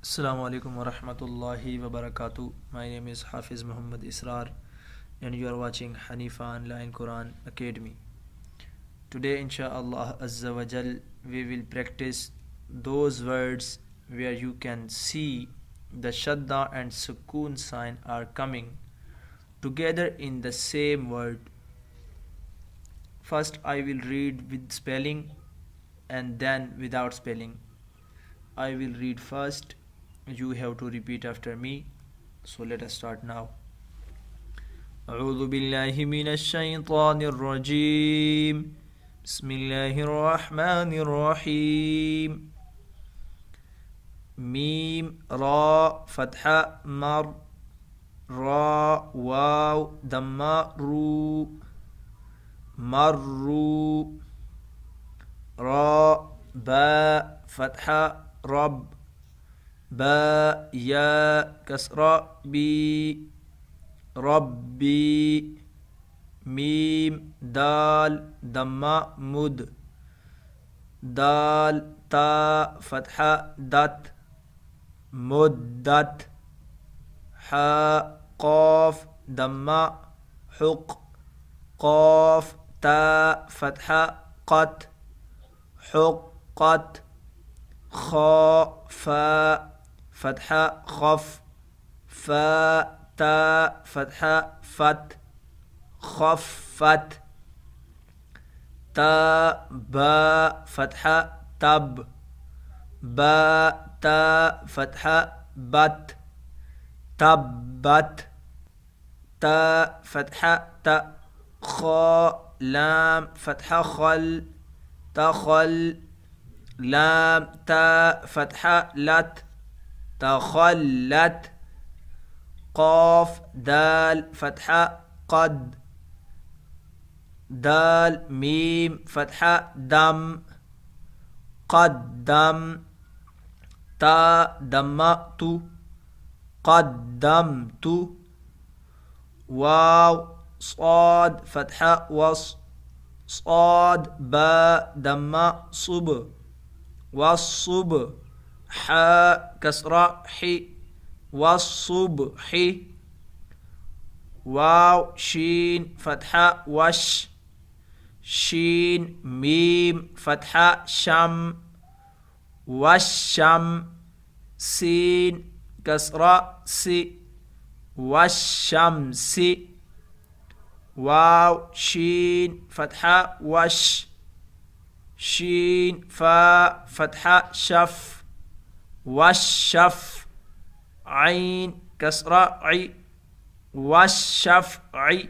Assalamu alaikum wa rahmatullahi wa barakatuh. My name is Hafiz Muhammad Israr and you are watching Hanifa Online Quran Academy. Today inshaAllah Azza wa Jal we will practice those words where you can see the Shadda and Sukoon sign are coming together in the same word. First I will read with spelling and then without spelling. I will read first you have to repeat after me so let us start now أعوذ بالله من الشيطان الرجيم بسم الله الرحمن الرحيم ميم را فتحة مر را واو دم رو مر رو را با فتحة رب باء يا كسرة بي ربي ميم دال دم مد دال تا فتحة دت مدت حاء قاف دم حق قاف تا فتحة قت حقت خاء فاء فتحة خف فا تا فتحة فت خفت تا با فتحة تب با تا فتحة بت بت تا فتحة تا خا لام فتحة خل تخل لام تا فتحة لت تخلت قاف دال فتحة قد دال ميم فتحة دم قدم تا دمأت قدمت واو صاد فتحة وص صاد با دم صب وصب حاء كسرة ح والصبح واو شين فتحة وش شين ميم فتحة شم والشم سين كسرة سي والشمس واو شين فتحة وش شين فا فتحة شف والشفعين كسرة عي عي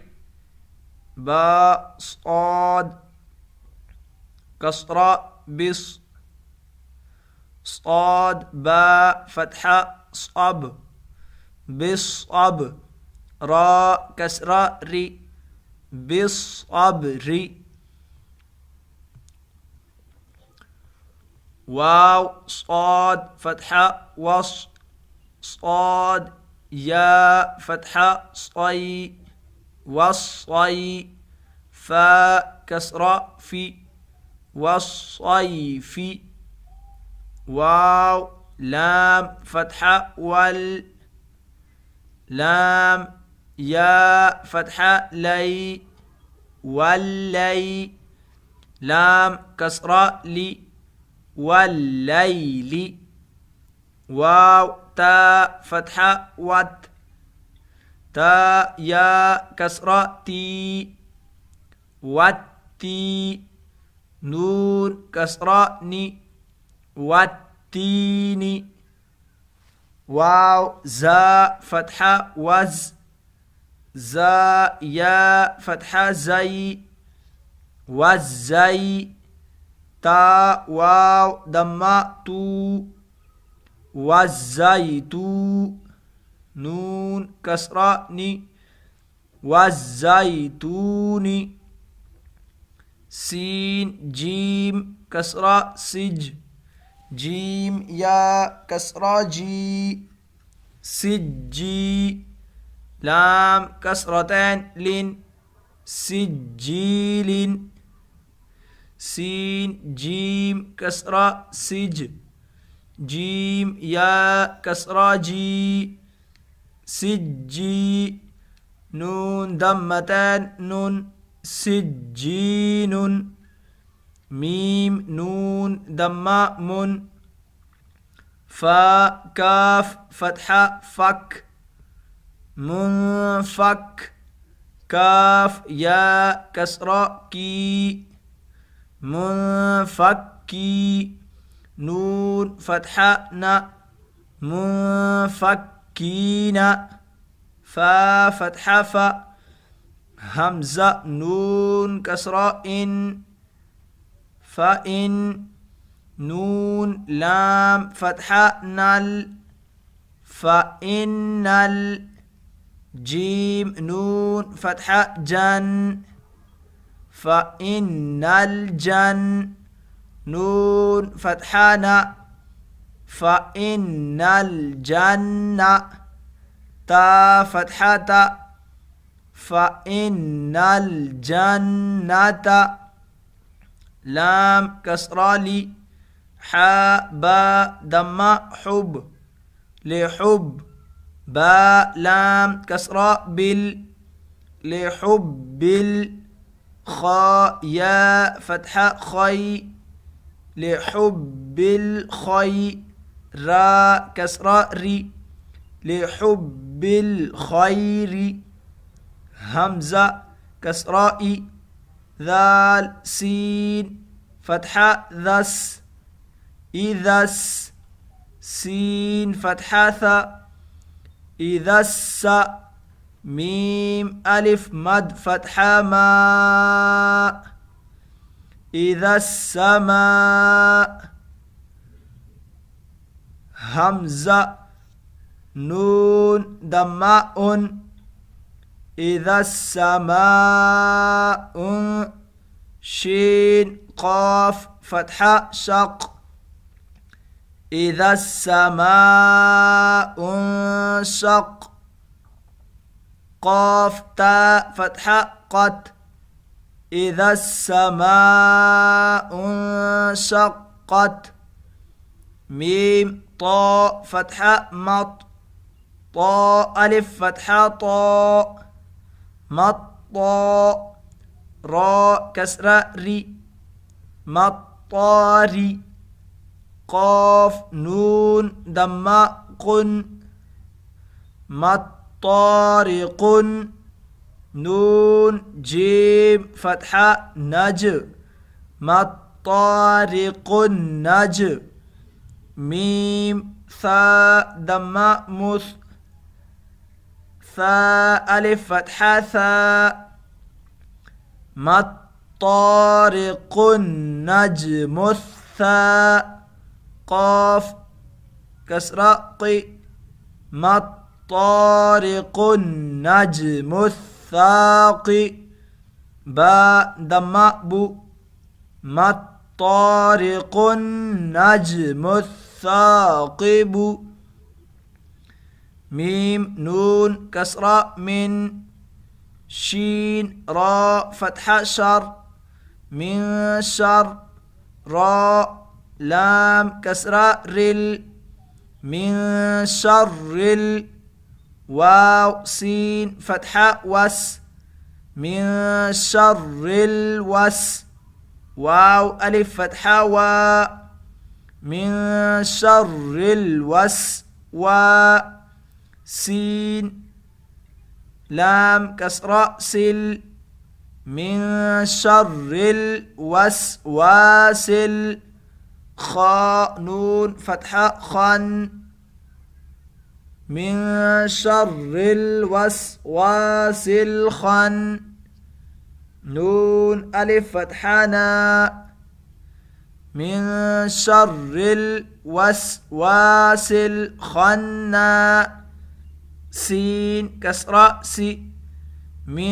با صاد كسرة بص صاد با فتحة صاب بالصب را كسرة ري ري واو صاد فتحة وص صاد يا فتحة صي وصي فا كسرة في والصيف واو لام فتحة وال لام يا فتحة لي واللي لام كسرة لي والليل واو تاء فتحة وات تاء يا كسرة تي والتي نور كسرة ني والتين واو زا فتحة وز زا يا فتحة زي وزي تا واو دما تو والزيتو نون كسرة ني والزيتون سين جيم كسرة سج جيم يا كسرة جي سجي لام كسرتين لن سجيل سين جيم كسرة سج جيم يا كسرة جي سجي نون دمتان نون سجين ميم نون دم من فا كاف فتحة فك فك كاف يا كسرة كي منفكي نون فتحة ن فا فتحة فا همزة نون كسراء إن فإن نون لام فتحة نل فإن الجيم نون فتحة جن فإن الجن نون فتحانا فإن الجنة تا فتحة فإن الجنة لام كسرالي حا با دما حب لحب با لام كسراء بال لحب بال خا يا فتحة خي لحب الخي را كسرة ري لحب الخير همزة كسراء ذال سين فتحة ذس إذس سين فتحة ث إذس ميم ألف مد فتحة ما إذا السماء همزة نون دماء إذا السماء شين قاف فتحة شق إذا السماء شق قاف تاء فتحة قت إذا السماء انشقت ميم طاء فتحة مط طاء ألف فتحة طاء مط طاء راء كسرة ري مطاري قاف نون دم قن مط طارق نون جيم فتحة نج طارق نج ميم ثاء دم مس ثاء ألف فتحة ثاء مطارق النجم الثاء قاف كسرة قي مط طارق النجم الثاقي باء دماء بو ما طارق النجم الثاقب ميم نون كسرة من شين راء فتحة شر من شر راء لام كسرة رل من شر رل واو سين فتحة وس من شر الوس واو ألف فتحة و من شر الوس و سين لام كسرة سل من شر الوس واسل خ نون فتحة خن من شر الوسواس الخن نون ألف فتحنا من شر الوسواس الخنا سين كسرة سي من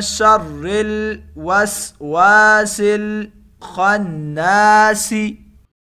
شر الوسواس الخناسي